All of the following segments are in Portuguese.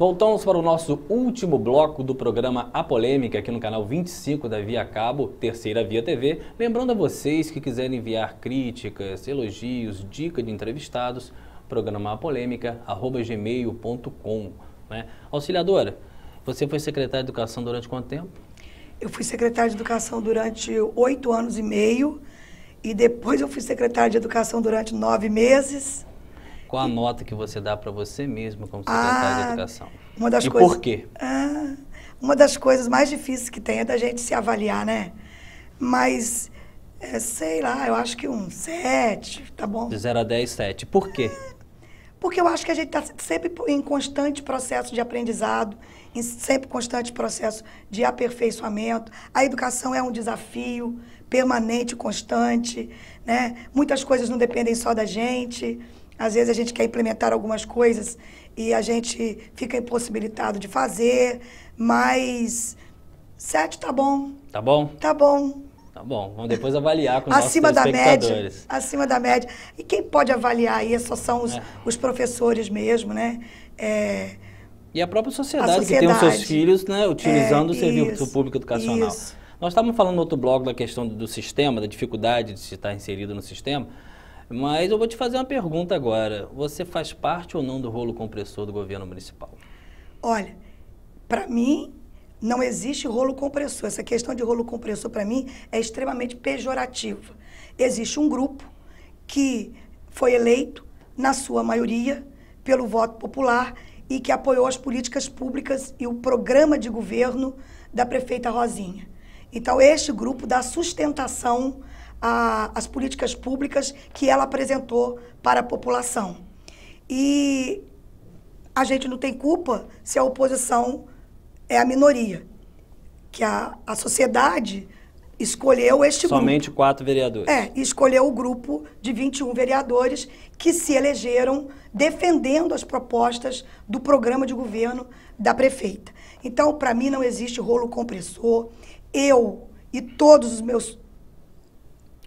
Voltamos para o nosso último bloco do programa A Polêmica, aqui no canal 25 da Via Cabo, terceira Via TV. Lembrando a vocês que quiserem enviar críticas, elogios, dica de entrevistados, programa apolêmica.gmail.com. Né? Auxiliadora, você foi secretária de Educação durante quanto tempo? Eu fui secretária de Educação durante oito anos e meio e depois eu fui secretária de Educação durante nove meses qual a nota que você dá para você mesmo como secretário ah, de Educação? Uma das e coisas, por quê? Ah, uma das coisas mais difíceis que tem é da gente se avaliar, né? Mas, é, sei lá, eu acho que um 7, tá bom? De 0 a 10, 7. Por quê? Ah, porque eu acho que a gente está sempre em constante processo de aprendizado, em sempre constante processo de aperfeiçoamento. A educação é um desafio permanente, constante, né? Muitas coisas não dependem só da gente. Às vezes a gente quer implementar algumas coisas e a gente fica impossibilitado de fazer, mas sete tá bom. Tá bom? Tá bom. Tá bom, vamos depois avaliar com os acima nossos da média, acima da média. E quem pode avaliar aí só são os, é. os professores mesmo, né? É, e a própria sociedade, a sociedade, que tem os seus filhos, né, utilizando é, o serviço isso, público educacional. Isso. Nós estávamos falando no outro bloco da questão do, do sistema, da dificuldade de se estar inserido no sistema. Mas eu vou te fazer uma pergunta agora. Você faz parte ou não do rolo compressor do governo municipal? Olha, para mim, não existe rolo compressor. Essa questão de rolo compressor, para mim, é extremamente pejorativa. Existe um grupo que foi eleito, na sua maioria, pelo voto popular e que apoiou as políticas públicas e o programa de governo da prefeita Rosinha. Então, este grupo dá sustentação a, as políticas públicas que ela apresentou para a população. E a gente não tem culpa se a oposição é a minoria, que a, a sociedade escolheu este Somente grupo. quatro vereadores. É, escolheu o grupo de 21 vereadores que se elegeram defendendo as propostas do programa de governo da prefeita. Então, para mim, não existe rolo compressor. Eu e todos os meus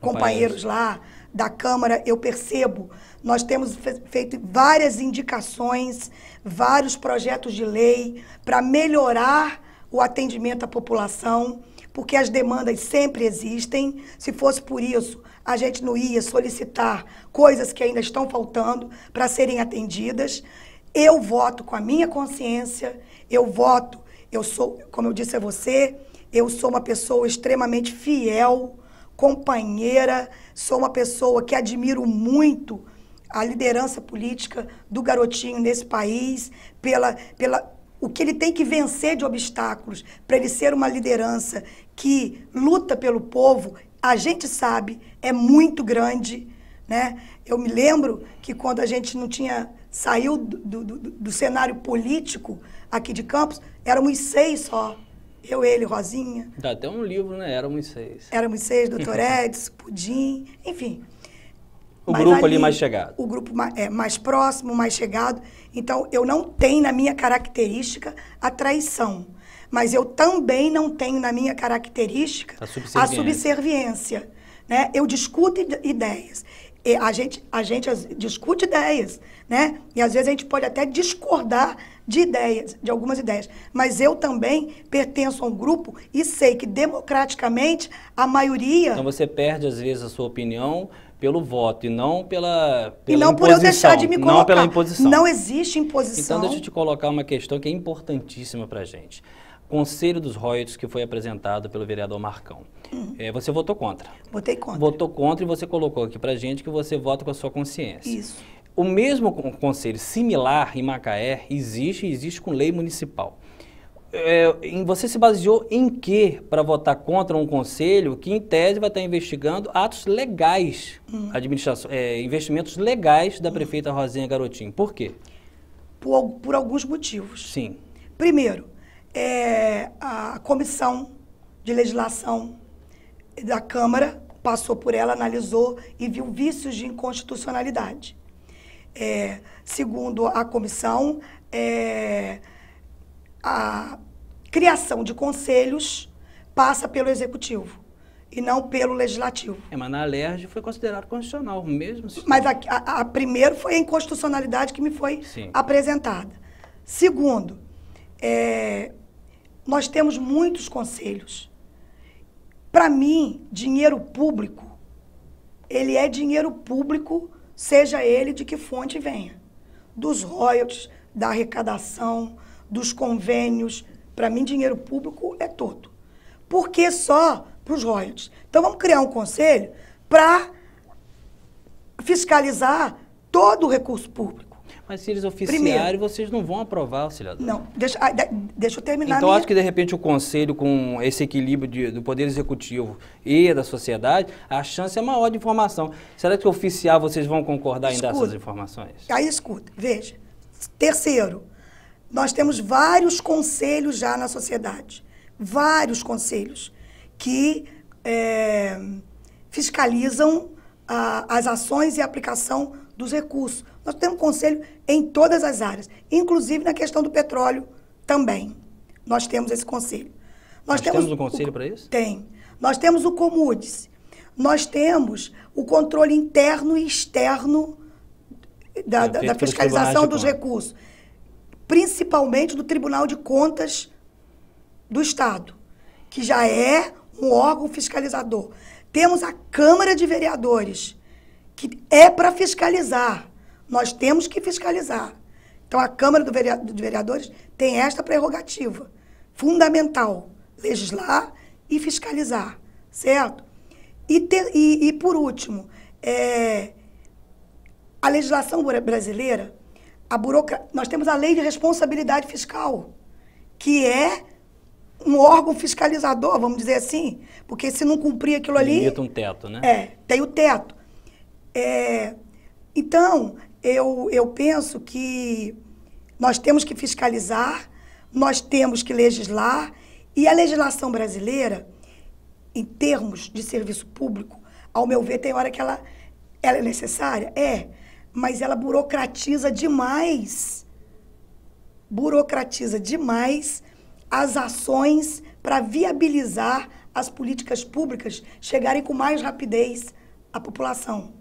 companheiros lá da Câmara, eu percebo, nós temos feito várias indicações, vários projetos de lei para melhorar o atendimento à população, porque as demandas sempre existem. Se fosse por isso, a gente não ia solicitar coisas que ainda estão faltando para serem atendidas. Eu voto com a minha consciência, eu voto, eu sou, como eu disse a você, eu sou uma pessoa extremamente fiel companheira, sou uma pessoa que admiro muito a liderança política do garotinho nesse país, pela, pela o que ele tem que vencer de obstáculos para ele ser uma liderança que luta pelo povo, a gente sabe, é muito grande. Né? Eu me lembro que quando a gente não tinha saiu do, do, do, do cenário político aqui de Campos, éramos seis só. Eu, ele, Rosinha. Dá até um livro, né? Éramos seis. Éramos seis, doutor Edson, Pudim, enfim. O Mas grupo ali, mais chegado. O grupo mais, é, mais próximo, mais chegado. Então, eu não tenho na minha característica a traição. Mas eu também não tenho na minha característica a subserviência. A subserviência né? Eu discuto ideias. E a gente, a gente discute ideias, né? E às vezes a gente pode até discordar de ideias, de algumas ideias. Mas eu também pertenço a um grupo e sei que democraticamente a maioria. Então você perde às vezes a sua opinião pelo voto e não pela, pela e não imposição, por eu deixar de me colocar. Não pela imposição. Não existe imposição. Então deixa eu te colocar uma questão que é importantíssima para gente. gente. Conselho dos Royalties que foi apresentado pelo vereador Marcão. Hum. É, você votou contra. Votei contra. Votou contra e você colocou aqui pra gente que você vota com a sua consciência. Isso. O mesmo conselho similar em Macaé existe e existe com lei municipal. É, você se baseou em que para votar contra um conselho que, em tese, vai estar tá investigando atos legais, hum. É, investimentos legais da hum. prefeita Rosinha Garotinho? Por quê? Por, por alguns motivos. Sim. Primeiro, é, a comissão de legislação da Câmara passou por ela, analisou e viu vícios de inconstitucionalidade. É, segundo a comissão, é, a criação de conselhos passa pelo executivo e não pelo legislativo. É, mas na Alerj foi considerado constitucional mesmo. Se... Mas a, a, a, primeiro foi a inconstitucionalidade que me foi Sim. apresentada. Segundo, é, nós temos muitos conselhos. Para mim, dinheiro público, ele é dinheiro público, seja ele de que fonte venha. Dos royalties, da arrecadação, dos convênios. Para mim, dinheiro público é todo. Por que só para os royalties? Então, vamos criar um conselho para fiscalizar todo o recurso público. Mas se eles oficiarem, Primeiro, vocês não vão aprovar, auxiliador. Não, deixa, ah, deixa eu terminar. Então, minha... acho que, de repente, o Conselho, com esse equilíbrio de, do Poder Executivo e da sociedade, a chance é maior de informação. Será que oficial vocês vão concordar escuta, em dar essas informações? Aí, escuta, veja. Terceiro, nós temos vários conselhos já na sociedade. Vários conselhos que é, fiscalizam a, as ações e a aplicação dos recursos nós temos conselho em todas as áreas, inclusive na questão do petróleo também. Nós temos esse conselho. Nós, Nós temos, temos, um conselho para isso? Tem. Nós temos o Comudes. Nós temos o controle interno e externo da, é, da, da fiscalização dos recursos, principalmente do Tribunal de Contas do Estado, que já é um órgão fiscalizador. Temos a Câmara de Vereadores, que é para fiscalizar. Nós temos que fiscalizar. Então, a Câmara dos Vereadores, Vereadores tem esta prerrogativa fundamental: legislar e fiscalizar, certo? E, te, e, e por último, é, a legislação brasileira, a nós temos a Lei de Responsabilidade Fiscal, que é um órgão fiscalizador, vamos dizer assim, porque se não cumprir aquilo ali. Limita um teto, né? É, tem o teto. É, então, eu, eu penso que nós temos que fiscalizar, nós temos que legislar, e a legislação brasileira, em termos de serviço público, ao meu ver, tem hora que ela, ela é necessária? É, mas ela burocratiza demais burocratiza demais as ações para viabilizar as políticas públicas chegarem com mais rapidez à população.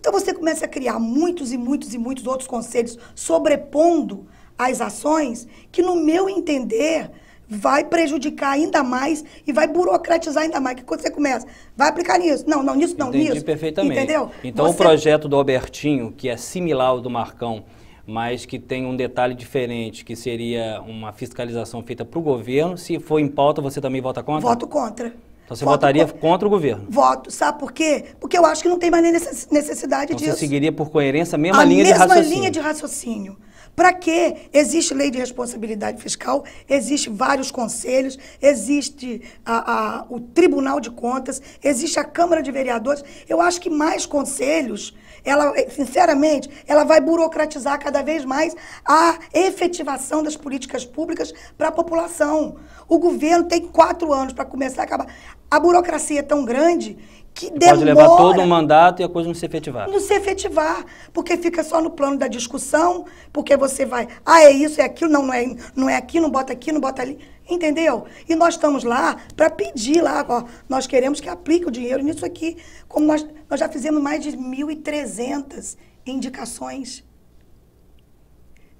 Então você começa a criar muitos e muitos e muitos outros conselhos sobrepondo as ações que, no meu entender, vai prejudicar ainda mais e vai burocratizar ainda mais. Que quando você começa, vai aplicar nisso, não, não nisso, não Entendi nisso. perfeitamente. Entendeu? Então você... o projeto do Albertinho, que é similar ao do Marcão, mas que tem um detalhe diferente, que seria uma fiscalização feita para o governo, se for em pauta, você também vota contra? Voto contra. Então você voto votaria contra... contra o governo? Voto, sabe por quê? Porque eu acho que não tem mais nem necessidade então disso. Você seguiria por coerência a mesma a linha mesma de raciocínio? A mesma linha de raciocínio. Para quê? Existe lei de responsabilidade fiscal, existe vários conselhos, existe a, a, o Tribunal de Contas, existe a Câmara de Vereadores. Eu acho que mais conselhos ela, eh, sinceramente, ela vai burocratizar cada vez mais a efetivação das políticas públicas para a população. O governo tem quatro anos para começar a acabar. A burocracia é tão grande que demora. Pode levar todo um mandato e a coisa não se efetivar. Não se efetivar, porque fica só no plano da discussão, porque você vai, ah, é isso, é aquilo, não, não é, não é aqui, não bota aqui, não bota ali, entendeu? E nós estamos lá para pedir lá, ó, nós queremos que aplique o dinheiro nisso aqui, como nós, nós já fizemos mais de 1.300 indicações.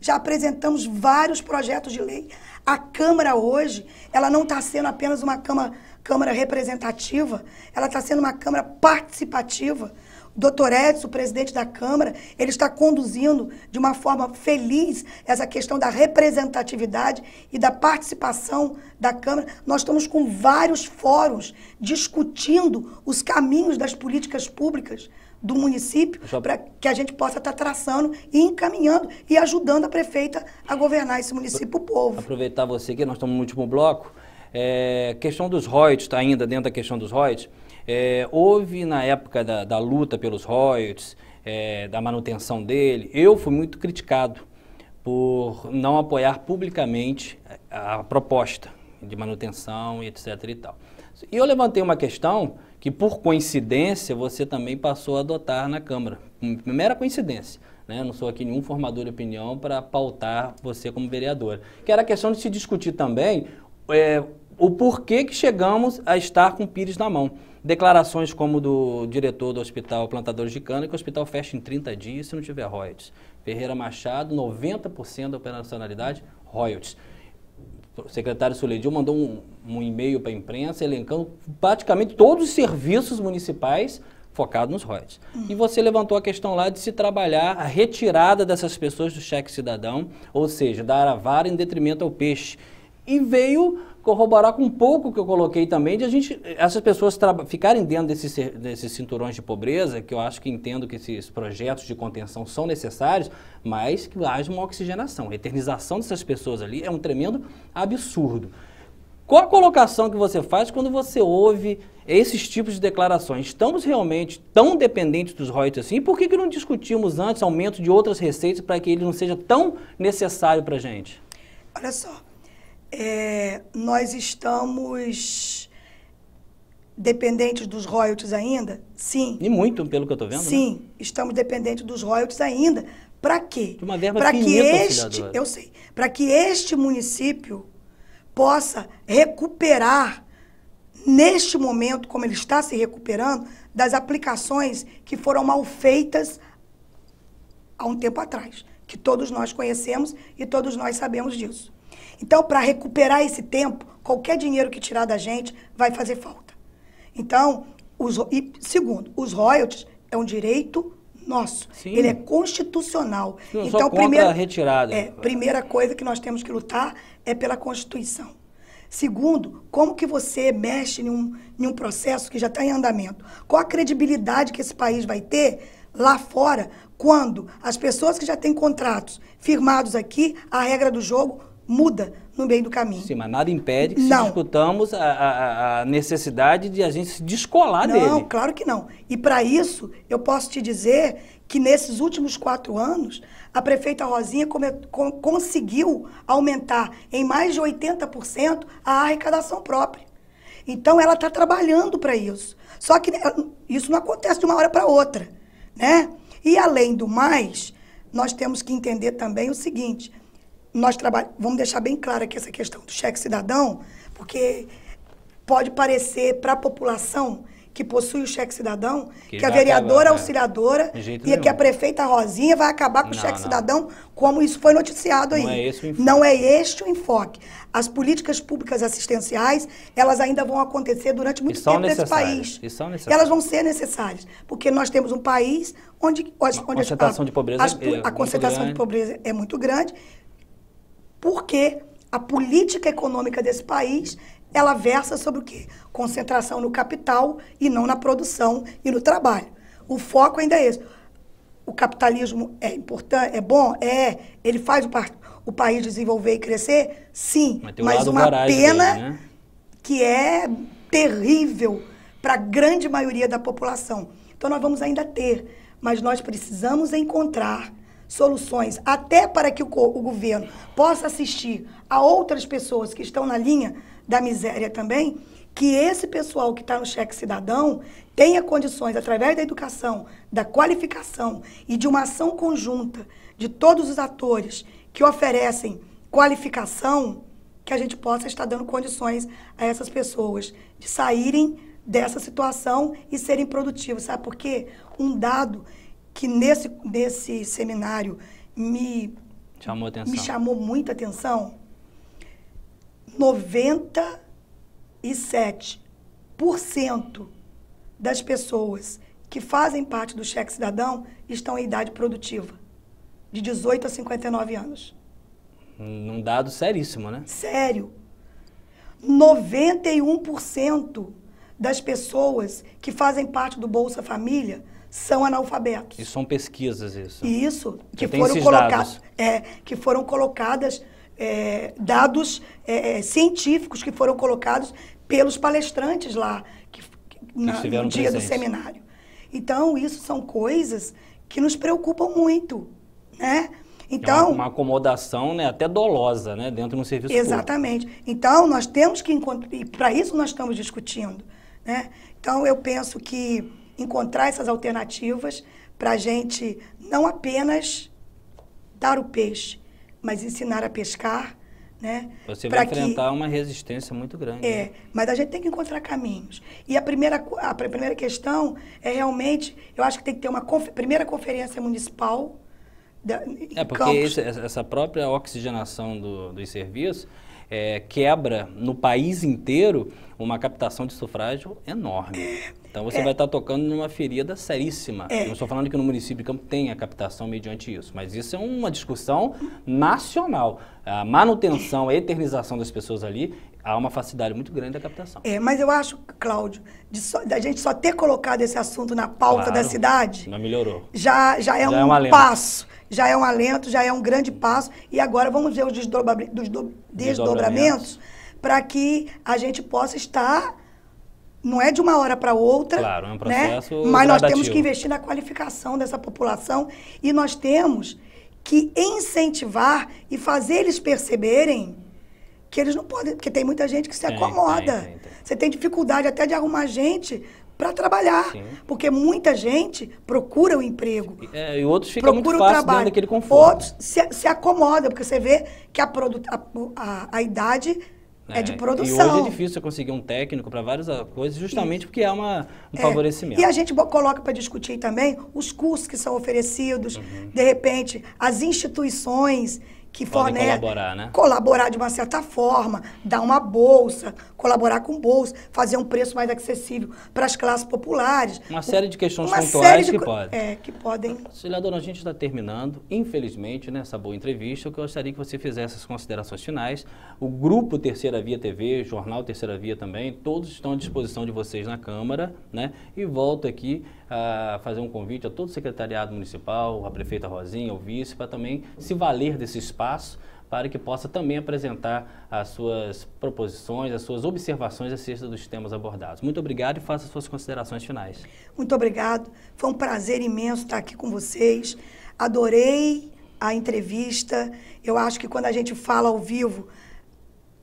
Já apresentamos vários projetos de lei. A Câmara hoje, ela não está sendo apenas uma Câmara Câmara representativa, ela está sendo uma Câmara participativa. O doutor Edson, presidente da Câmara, ele está conduzindo de uma forma feliz essa questão da representatividade e da participação da Câmara. Nós estamos com vários fóruns discutindo os caminhos das políticas públicas do município para que a gente possa estar tá traçando e encaminhando e ajudando a prefeita a governar esse município, o povo. Aproveitar você aqui, nós estamos no último bloco. É, questão dos royalties, tá ainda dentro da questão dos royalties, é, houve na época da, da luta pelos royalties, é, da manutenção dele, eu fui muito criticado por não apoiar publicamente a, proposta de manutenção, etc. e tal. E eu levantei uma questão que, por coincidência, você também passou a adotar na Câmara. Hum, mera coincidência. Né? Não sou aqui nenhum formador de opinião para pautar você como vereadora. Que era a questão de se discutir também é, o porquê que chegamos a estar com o Pires na mão. Declarações como do diretor do Hospital Plantadores de Cana, que o hospital fecha em 30 dias se não tiver royalties. Ferreira Machado, 90% da operacionalidade, royalties. O secretário Suledil mandou um, um e-mail para a imprensa elencando praticamente todos os serviços municipais focados nos royalties. Uhum. E você levantou a questão lá de se trabalhar a retirada dessas pessoas do cheque cidadão, ou seja, dar a vara em detrimento ao peixe. E veio corroborar com um pouco que eu coloquei também, de a gente, essas pessoas ficarem dentro desses, desses cinturões de pobreza, que eu acho que entendo que esses projetos de contenção são necessários, mas que haja uma oxigenação. A eternização dessas pessoas ali é um tremendo absurdo. Qual a colocação que você faz quando você ouve esses tipos de declarações? Estamos realmente tão dependentes dos royalties assim? Por que, que não discutimos antes aumento de outras receitas para que ele não seja tão necessário para a gente? Olha só, é, nós estamos dependentes dos royalties ainda? Sim. E muito, pelo que eu estou vendo. Né? Sim, né? estamos dependentes dos royalties ainda. Para quê? De uma verba Para que este, eu sei, para que este município possa recuperar neste momento, como ele está se recuperando, das aplicações que foram mal feitas há um tempo atrás, que todos nós conhecemos e todos nós sabemos disso. Então, para recuperar esse tempo, qualquer dinheiro que tirar da gente vai fazer falta. Então, os, e segundo, os royalties é um direito nosso. Sim. Ele é constitucional. Sim, então, primeira retirada. É, primeira coisa que nós temos que lutar é pela Constituição. Segundo, como que você mexe em um, em um processo que já está em andamento? Qual a credibilidade que esse país vai ter lá fora quando as pessoas que já têm contratos firmados aqui, a regra do jogo muda no meio do caminho. Sim, mas nada impede que não. discutamos a, a, a, necessidade de a gente se descolar não, dele. Não, claro que não. E para isso, eu posso te dizer que nesses últimos quatro anos, a prefeita Rosinha come, com, conseguiu aumentar em mais de 80% a arrecadação própria. Então, ela está trabalhando para isso. Só que eh, isso não acontece de uma hora para outra, né? E, além do mais, nós temos que entender também o seguinte, nós trabalhamos. Vamos deixar bem claro aqui essa questão do cheque cidadão, porque pode parecer para a população que possui o cheque cidadão, que, que a vereadora acabar, é. auxiliadora e nenhum. que a prefeita Rosinha vai acabar com não, o cheque não. cidadão, como isso foi noticiado não aí. É não é este o enfoque. As políticas públicas assistenciais, elas ainda vão acontecer durante muito tempo nesse país. E são necessárias. Elas vão ser necessárias, porque nós temos um país onde, onde a concentração, a, de, pobreza as, é a concentração de pobreza é muito grande porque a política econômica desse país ela versa sobre o quê? Concentração no capital e não na produção e no trabalho. O foco ainda é esse. O capitalismo é importante, é bom? É. Ele faz o, o país desenvolver e crescer? Sim. Mas, mas uma pena dele, né? que é terrível para a grande maioria da população. Então nós vamos ainda ter, mas nós precisamos encontrar soluções, até para que o, o governo possa assistir a outras pessoas que estão na linha da miséria também, que esse pessoal que está no cheque cidadão tenha condições, através da educação, da qualificação e de uma ação conjunta de todos os atores que oferecem qualificação, que a gente possa estar dando condições a essas pessoas de saírem dessa situação e serem produtivos. Sabe por quê? Um dado que nesse, nesse seminário me chamou, atenção. me chamou muita atenção, 97% das pessoas que fazem parte do cheque cidadão estão em idade produtiva, de 18 a 59 anos. Num dado seríssimo, né? Sério. 91% das pessoas que fazem parte do Bolsa Família são analfabetos. E são pesquisas isso. isso que foram, colocados, é, que foram colocadas é, dados é, científicos que foram colocados pelos palestrantes lá que, na, no dia presentes. do seminário. Então isso são coisas que nos preocupam muito, né? Então, é uma, então uma, acomodação né, até dolosa né, dentro do serviço serviço Exatamente. Público. Então, nós temos que encontrar, e para isso nós estamos discutindo. Né? Então, eu penso que encontrar essas alternativas para a gente não apenas dar o peixe, mas ensinar a pescar, né? Você vai enfrentar que... uma resistência muito grande. É, né? mas a gente tem que encontrar caminhos. E a primeira, a primeira questão é realmente, eu acho que tem que ter uma confer... primeira conferência municipal da, é, porque esse, essa própria oxigenação do, dos serviços é, quebra no país inteiro uma captação de sufrágio enorme. É, então você é, vai estar tocando numa ferida seríssima. É, Não estou falando que no município de Campo tem a captação mediante isso, mas isso é uma discussão nacional. A manutenção, a eternização das pessoas ali há uma facilidade muito grande da captação. É, mas eu acho, Cláudio, só, da gente só ter colocado esse assunto na pauta claro, da cidade. Não melhorou. Já, já é já um, é um passo, já é um alento, já é um grande passo. E agora vamos ver os desdobra, dos do, desdobramentos, para que a gente possa estar. Não é de uma hora para outra. Claro, é um né? processo. Né? Mas nós temos que investir na qualificação dessa população e nós temos que incentivar e fazer eles perceberem que eles não podem, porque tem muita gente que se tem, acomoda. Tem, tem, Você tem dificuldade até de arrumar gente para trabalhar, Sim. porque muita gente procura o um emprego. É, e outros ficam muito fácil trabalho. daquele conforto. Outros né? se, se acomoda, porque você vê que a, a, a, a idade é, é, de produção. E hoje é difícil você conseguir um técnico para várias ah, coisas, justamente porque é uma, um é. favorecimento. E a gente coloca para discutir também os cursos que são oferecidos, uhum. de repente, as instituições que fornece. Colaborar, né? Colaborar de uma certa forma, dar uma bolsa, colaborar com bolso, fazer um preço mais acessível para as classes populares. Uma série de questões uma pontuais de, que, podem. é, que podem. Senadora, a gente está terminando, infelizmente, nessa né, boa entrevista, eu gostaria que você fizesse as considerações finais. O grupo Terceira Via TV, Jornal Terceira Via também, todos estão à disposição de vocês na Câmara, né? E volto aqui a fazer um convite a todo o secretariado municipal, a prefeita Rosinha, o vice, para também se valer desse espaço para que possa também apresentar as suas proposições, as suas observações acerca dos temas abordados. Muito obrigado e faça suas considerações finais. Muito obrigado. Foi um prazer imenso estar aqui com vocês. Adorei a entrevista. Eu acho que quando a gente fala ao vivo,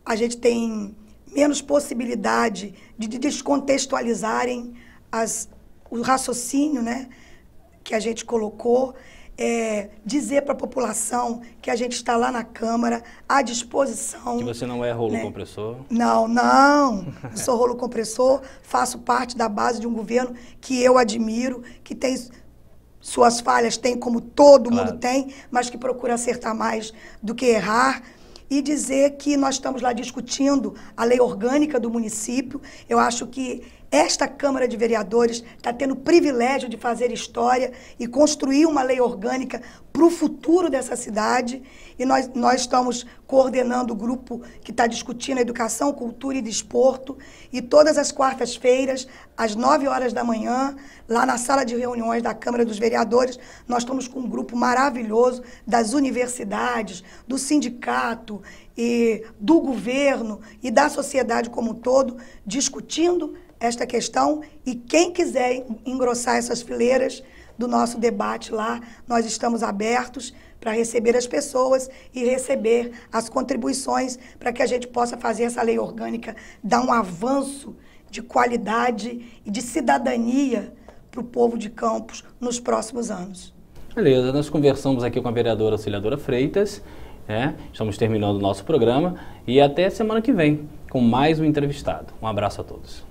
a gente tem menos possibilidade de descontextualizarem as, o raciocínio né, que a gente colocou é, dizer para a população que a gente está lá na Câmara, à disposição. Que você não é rolo né? compressor? Não, não. Eu sou rolo compressor, faço parte da base de um governo que eu admiro, que tem suas falhas, tem como todo claro. mundo tem, mas que procura acertar mais do que errar e dizer que nós estamos lá discutindo a lei orgânica do município. Eu acho que esta Câmara de Vereadores está tendo o privilégio de fazer história e construir uma lei orgânica para o futuro dessa cidade. E nós, nós estamos coordenando o grupo que está discutindo educação, cultura e desporto. E todas as quartas-feiras, às 9 horas da manhã, lá na sala de reuniões da Câmara dos Vereadores, nós estamos com um grupo maravilhoso das universidades, do sindicato e do governo e da sociedade como um todo, discutindo esta questão e quem quiser engrossar essas fileiras do nosso debate lá, nós estamos abertos para receber as pessoas e receber as contribuições para que a gente possa fazer essa lei orgânica dar um avanço de qualidade e de cidadania para o povo de Campos nos próximos anos. Beleza, nós conversamos aqui com a vereadora Auxiliadora Freitas, né? estamos terminando o nosso programa e até semana que vem com mais um entrevistado. Um abraço a todos.